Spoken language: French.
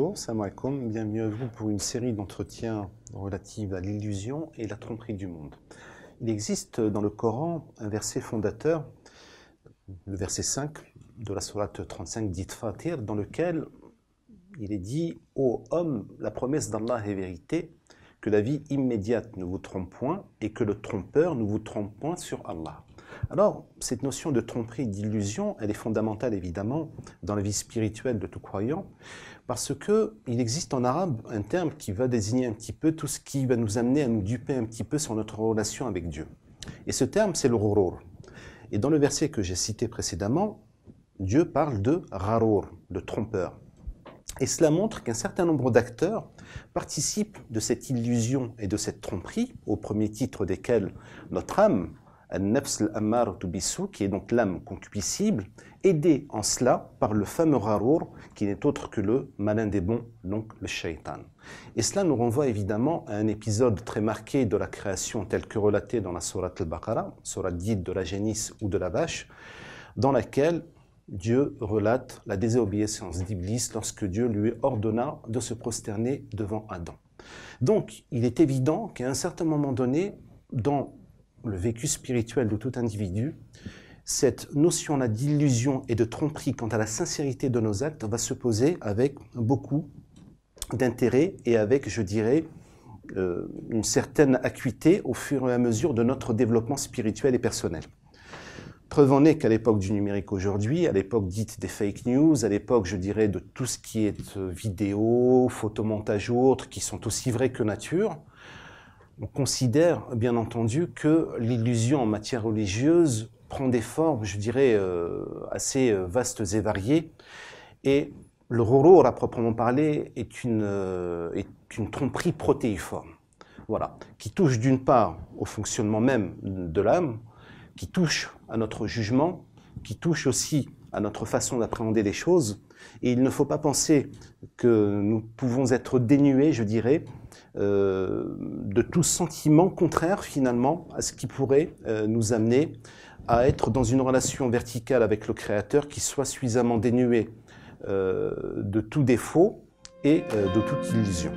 Bonjour, salam alaikum, bienvenue à vous pour une série d'entretiens relatives à l'illusion et la tromperie du monde. Il existe dans le Coran un verset fondateur, le verset 5 de la sourate 35 dite Fatir, dans lequel il est dit Ô homme, la promesse d'Allah est vérité, que la vie immédiate ne vous trompe point et que le trompeur ne vous trompe point sur Allah. Alors, cette notion de tromperie, d'illusion, elle est fondamentale évidemment dans la vie spirituelle de tout croyant, parce qu'il existe en arabe un terme qui va désigner un petit peu tout ce qui va nous amener à nous duper un petit peu sur notre relation avec Dieu. Et ce terme, c'est le ghurur. Et dans le verset que j'ai cité précédemment, Dieu parle de rarour, de trompeur. Et cela montre qu'un certain nombre d'acteurs participent de cette illusion et de cette tromperie, au premier titre desquels notre âme, Nafs al Tubissou, qui est donc l'âme concupiscible, aidée en cela par le fameux Rarour, qui n'est autre que le malin des bons, donc le shaitan. Et cela nous renvoie évidemment à un épisode très marqué de la création tel que relaté dans la sourate al-Baqarah, sourate dite de la génisse ou de la vache, dans laquelle Dieu relate la désobéissance d'Iblis lorsque Dieu lui ordonna de se prosterner devant Adam. Donc, il est évident qu'à un certain moment donné, dans le vécu spirituel de tout individu, cette notion-là d'illusion et de tromperie quant à la sincérité de nos actes va se poser avec beaucoup d'intérêt et avec, je dirais, euh, une certaine acuité au fur et à mesure de notre développement spirituel et personnel. Preuve en est qu'à l'époque du numérique aujourd'hui, à l'époque dite des fake news, à l'époque, je dirais, de tout ce qui est euh, vidéo, photomontage ou autres, qui sont aussi vrais que nature, on considère, bien entendu, que l'illusion en matière religieuse prend des formes, je dirais, euh, assez euh, vastes et variées. Et le roror, à proprement parler, est une, euh, est une tromperie protéiforme, voilà, qui touche d'une part au fonctionnement même de l'âme, qui touche à notre jugement, qui touche aussi à notre façon d'appréhender les choses. Et il ne faut pas penser que nous pouvons être dénués, je dirais, euh, de tout sentiment contraire finalement à ce qui pourrait euh, nous amener à être dans une relation verticale avec le Créateur qui soit suffisamment dénuée euh, de tout défaut et de toute illusion.